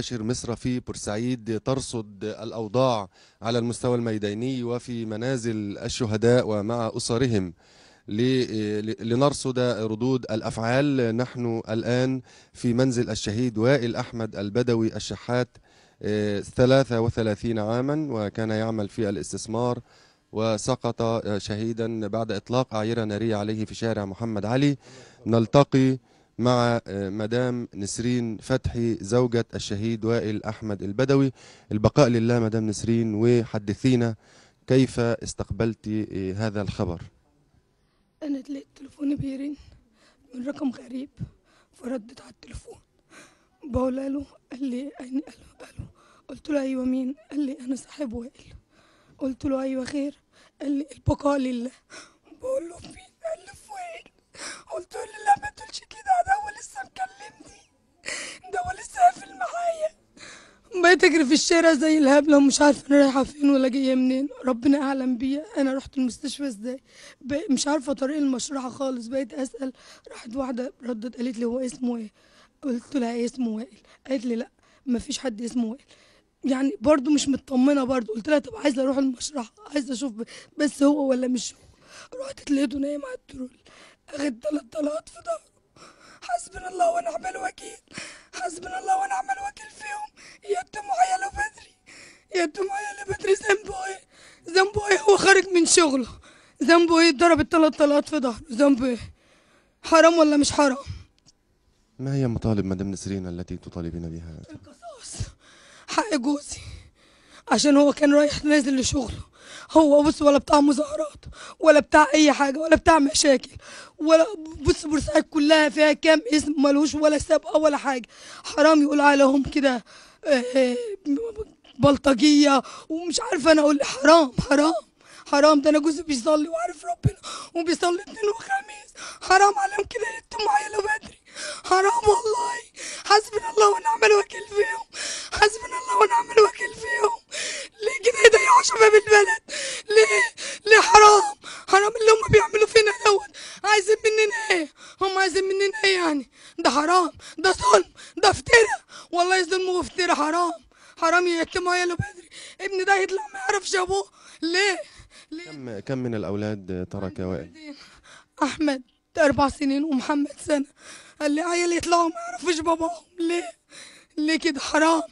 بشير مصر في بورسعيد ترصد الأوضاع على المستوى الميداني وفي منازل الشهداء ومع أسرهم لنرصد ردود الأفعال نحن الآن في منزل الشهيد وائل أحمد البدوي الشحات 33 آه، عاما وكان يعمل في الاستثمار وسقط شهيدا بعد إطلاق أعيرة نارية عليه في شارع محمد علي نلتقي مع آه، مدام نسرين فتحي زوجة الشهيد وائل أحمد البدوي البقاء لله مدام نسرين وحدثينا كيف استقبلت آه، هذا الخبر أنا لقيت تليفوني بيرن من رقم غريب فردت على التليفون بقول له قال لي قال ألو قلت له أيوة مين قال لي أنا صاحب وائل قلت له أيوة خير قال لي البقاء لله بقول له فين قال لي فين قلت له لا ده ولا قافل معايا بقيت اجري في الشارع زي الهبله ومش عارفه انا رايحه فين ولا جايه منين ربنا اعلم بيا انا رحت المستشفى ازاي مش عارفه طريق المشرحه خالص بقيت اسال راحت واحده ردت قالت لي هو اسمه ايه قلت لها إيه اسمه وائل قالت لي لا مفيش حد اسمه وائل يعني برضو مش مطمنه برضو قلت لها طب عايزه اروح المشرحه عايزه اشوف بس هو ولا مش هو رحت لقيته نايم على الترول اخد ثلاث طلقات في ضهره حسبنا الله ونعم الوكيل حسبنا الله ونعم الوكيل فيهم يا الدموع يا لو بدري يا الدموع يا لو بدري ذنبه ايه ذنبه ايه هو خارج من شغله ذنبه ايه اتضرب الثلاث طلقات في ظهره ذنبه ايه حرام ولا مش حرام ما هي مطالب مدام نسرين التي تطالبين بها القصاص حق جوزي عشان هو كان رايح نازل لشغله هو بص ولا بتاع مظاهرات ولا بتاع اي حاجه ولا بتاع مشاكل ولا بص بورسعيد كلها فيها كام اسم ملوش ولا سابقه ولا حاجه حرام يقول عليهم كده آه، آه، بلطجيه ومش عارفه انا اقول إيه. حرام حرام حرام ده انا جوزي بيصلي وعارف ربنا وبيصلي اثنين وخميس حرام عليهم كده يتم عيله بدري حرام والله حسبنا الله ونعم الوكيل فيهم شباب البلد ليه ليه حرام حرام اللي هم بيعملوا فينا الاول عايزين مننا ايه هم عايزين مننا ايه يعني ده حرام ده ظلم ده افترا والله يظلموا وافترا حرام حرام يتموا يا بدري ابني ده يطلع ما يعرفش ابوه ليه ليه كم كم من الاولاد ترك وائل احمد اربع سنين ومحمد سنه قال لي عيال يطلعوا ما يعرفوش باباهم ليه ليه كده حرام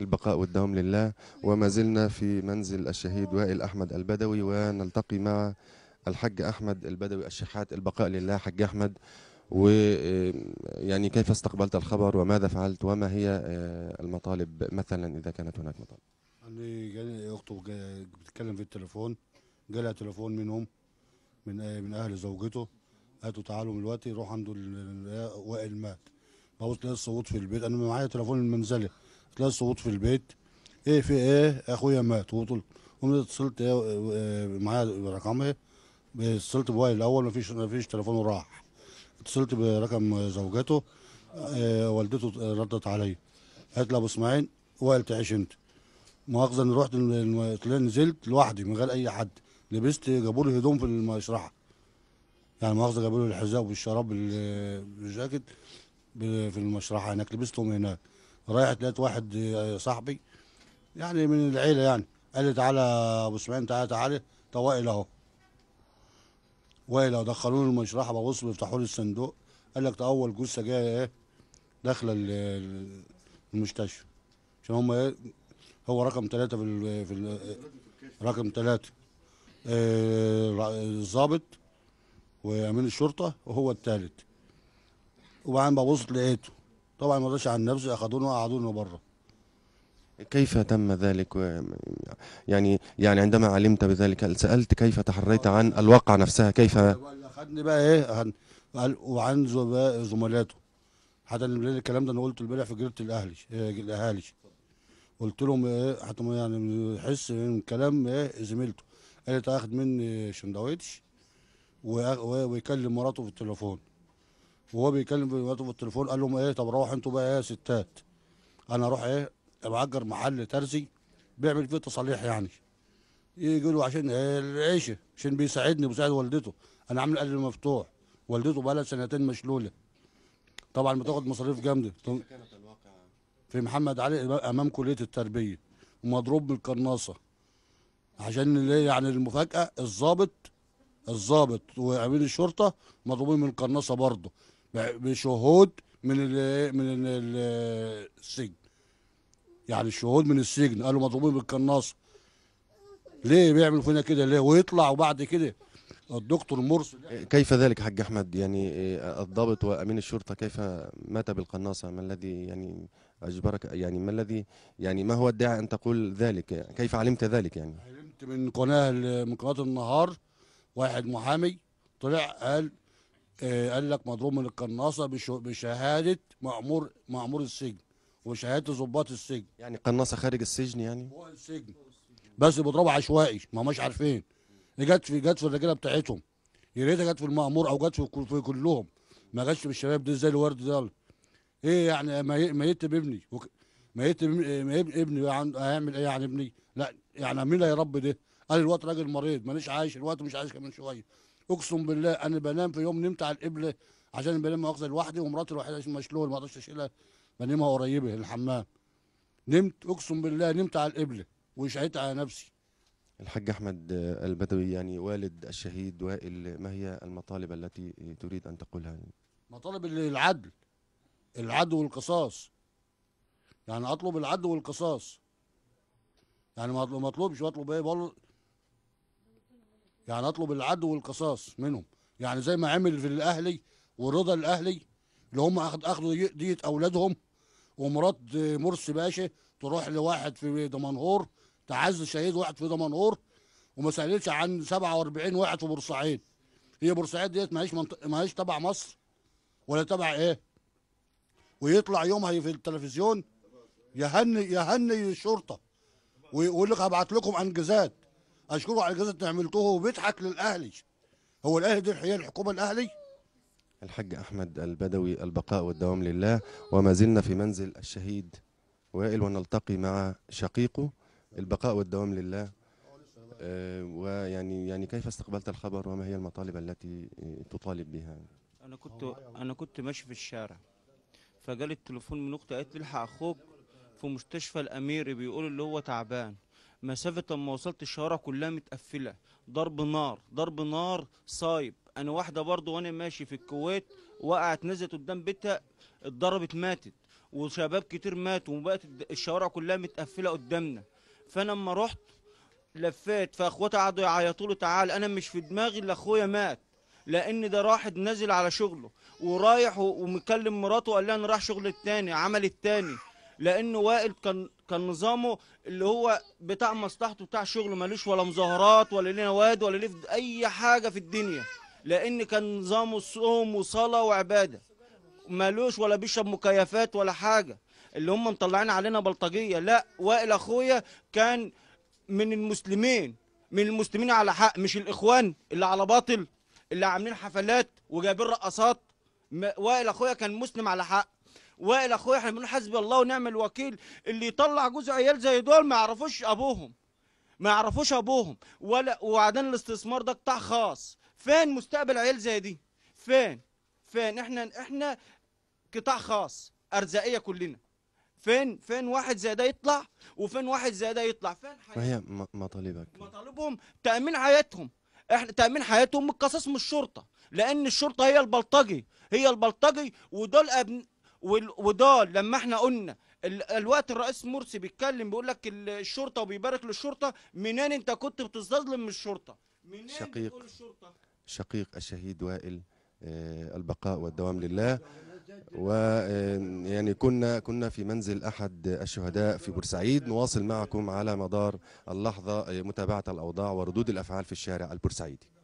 البقاء والدوام لله وما زلنا في منزل الشهيد وائل أحمد البدوي ونلتقي مع الحج أحمد البدوي الشحات البقاء لله حج أحمد و آه، يعني كيف استقبلت الخبر وماذا فعلت وما هي آه، المطالب مثلا إذا كانت هناك مطالب يعني جالي أخته بتتكلم في التليفون جالها تليفون منهم من آه، من أهل زوجته هاتوا تعالوا من الوقت يروح عنده وائل مات ببص لقيت الصوت في البيت أنا معايا تليفون المنزلي ثلاث صوت في البيت ايه في ايه اخويا مات وطل قمت اتصلت آه، معايا برقمها اتصلت بواي الاول مفيش مفيش تليفون راح اتصلت برقم زوجته آه والدته ردت عليا قالت لي ابو اسماعيل وائل تعيش انت مؤاخذه اني رحت نزلت لوحدي من غير اي حد لبست جابوا لي هدوم في المشرحه يعني مؤاخذه جابوا لي الحذاء والشراب بالجاكيت في المشرحه هناك لبستهم هناك رايح لقيت واحد آه، صاحبي يعني من العيله يعني قال لي تعالى ابو اسماعيل تعالى تعالى طب وائل اهو وائل اهو دخلوني المشرحه ببص بيفتحوا لي الصندوق قال لك ده اول جثه جايه ايه داخله المستشفى عشان هم ايه هو رقم ثلاثه في ال في ال رقم ثلاثه الظابط آه، وامين الشرطه وهو الثالث وبعدين ببص لقيته طبعا ما رضاش عن نفسه اخذونه وقعدونه بره كيف تم ذلك و... يعني يعني عندما علمت بذلك سالت كيف تحريت عن الواقع نفسها كيف اخذني بقى ايه قال وعن زملاته حتى الكلام ده انا قلته امبارح في جريده الاهلي آه، الاهالي قلت لهم ايه حتى يعني يحس من كلام ايه زميلته قالت هاخد مني شندويتش ويكلم مراته في التليفون وهو بيكلم في التليفون قال لهم ايه طب روحوا انتوا بقى ايه يا ستات انا اروح ايه معجر محل ترزي بيعمل فيه تصاليح يعني يجي له عشان ايه العيشه عشان بيساعدني بيساعد والدته انا عامل قلب مفتوح والدته بقى لها سنتين مشلوله طبعا بتاخد مصاريف جامده إيه في محمد علي امام كليه التربيه ومضروب بالقناصه عشان ليه يعني المفاجاه الظابط الظابط وامين الشرطه مضروبين من القناصه برضه بشهود من ال من ال السجن يعني الشهود من السجن قالوا مضروبين بالقناصه ليه بيعمل فينا كده ليه ويطلع وبعد كده الدكتور مرسي كيف ذلك حاج احمد يعني الضابط وامين الشرطه كيف مات بالقناصه ما الذي يعني اجبرك يعني ما الذي يعني ما هو الداعي ان تقول ذلك كيف علمت ذلك يعني علمت من قناه من قناه النهار واحد محامي طلع قال آه، قال لك مضروب من القناصه بشهاده مأمور مأمور السجن وشهاده ضباط السجن يعني قناصه خارج السجن يعني جوه السجن بس بيضربوا عشوائي ما مش عارفين جت في جت في الرجاله بتاعتهم يا ريتها جت في المأمور او جت في, في كلهم ما جتش بالشباب دي زي الورد ده ايه يعني ميت بابني ميت آه، ابني هيعمل ايه يعني ابني لا يعني مين يا رب ده قال الوقت راجل مريض مانيش عايش الوقت مش عايش كمان شويه اقسم بالله انا بنام في يوم نمت على القبله عشان بنام مؤاخذه لوحدي ومراتي الوحيده مشلول ما اقدرش اشيلها بنامها قريبه الحمام نمت اقسم بالله نمت على القبله وشعيت على نفسي الحاج احمد البدوي يعني والد الشهيد وائل ما هي المطالب التي تريد ان تقولها؟ مطالب العدل العدل والقصاص يعني اطلب العدل والقصاص يعني ما اطلبش واطلب ايه بقول يعني اطلب العدل والقصاص منهم يعني زي ما عمل في الاهلي ورضا الاهلي اللي هم اخذوا ديت اولادهم ومرات مرسي باشا تروح لواحد في دمنهور تعز شهيد واحد في دمنهور وما سالتش عن 47 واحد في بورسعيد هي بورسعيد ديت ماهيش ما ماهيش تبع مصر ولا تبع ايه ويطلع يومها في التلفزيون يهني يهني الشرطه ويقول لك هبعت لكم انجازات اشكره على الانجاز اللي عملته وبيضحك للاهلي هو الاهلي دي هي الحكومه الاهلي الحاج احمد البدوي البقاء والدوام لله وما زلنا في منزل الشهيد وائل ونلتقي مع شقيقه البقاء والدوام لله آه، ويعني يعني كيف استقبلت الخبر وما هي المطالب التي تطالب بها انا كنت انا كنت ماشي في الشارع فجالي التليفون من اختي قالت لي الحق اخوك في مستشفى الاميري بيقول اللي هو تعبان مسافه لما وصلت الشوارع كلها متقفله ضرب نار ضرب نار صايب انا واحده برضو وانا ماشي في الكويت وقعت نزلت قدام بيتها اتضربت ماتت وشباب كتير ماتوا وبقت الشوارع كلها متقفله قدامنا فانا لما رحت لفيت فاخواتي قعدوا يعيطوا له تعال انا مش في دماغي الا اخويا مات لان ده راح نازل على شغله ورايح ومكلم مراته وقال لها انا رايح شغل التاني عمل التاني لانه وائل كان كان نظامه اللي هو بتاع مصلحته بتاع شغله ملوش ولا مظاهرات ولا ليه نواد ولا ليه اي حاجه في الدنيا لان كان نظامه صوم وصلاه وعباده ملوش ولا بيشرب مكيفات ولا حاجه اللي هم مطلعين علينا بلطجيه لا وائل اخويا كان من المسلمين من المسلمين على حق مش الاخوان اللي على باطل اللي عاملين حفلات وجايبين رقصات وائل اخويا كان مسلم على حق وائل اخويا احنا بنقول حسبي الله ونعم الوكيل اللي يطلع جوز عيال زي دول ما يعرفوش ابوهم ما يعرفوش ابوهم ولا وبعدين الاستثمار ده قطاع خاص فين مستقبل عيال زي دي فين فين احنا احنا قطاع خاص ارزاقيه كلنا فين فين واحد زي ده يطلع وفين واحد زي ده يطلع فين ما هي مطالبك مطالبهم تامين حياتهم احنا تامين حياتهم من القصاص من الشرطه لان الشرطه هي البلطجي هي البلطجي ودول أبن... ودول لما احنا قلنا الوقت الرئيس مرسي بيتكلم بيقول لك الشرطه وبيبارك للشرطه منين انت كنت بتستظلم من الشرطه منين شقيق الشرطة؟ شقيق الشهيد وائل آه، البقاء والدوام لله ويعني آه، كنا كنا في منزل احد الشهداء في بورسعيد نواصل معكم على مدار اللحظه آه، متابعه الاوضاع وردود الافعال في الشارع البورسعيدي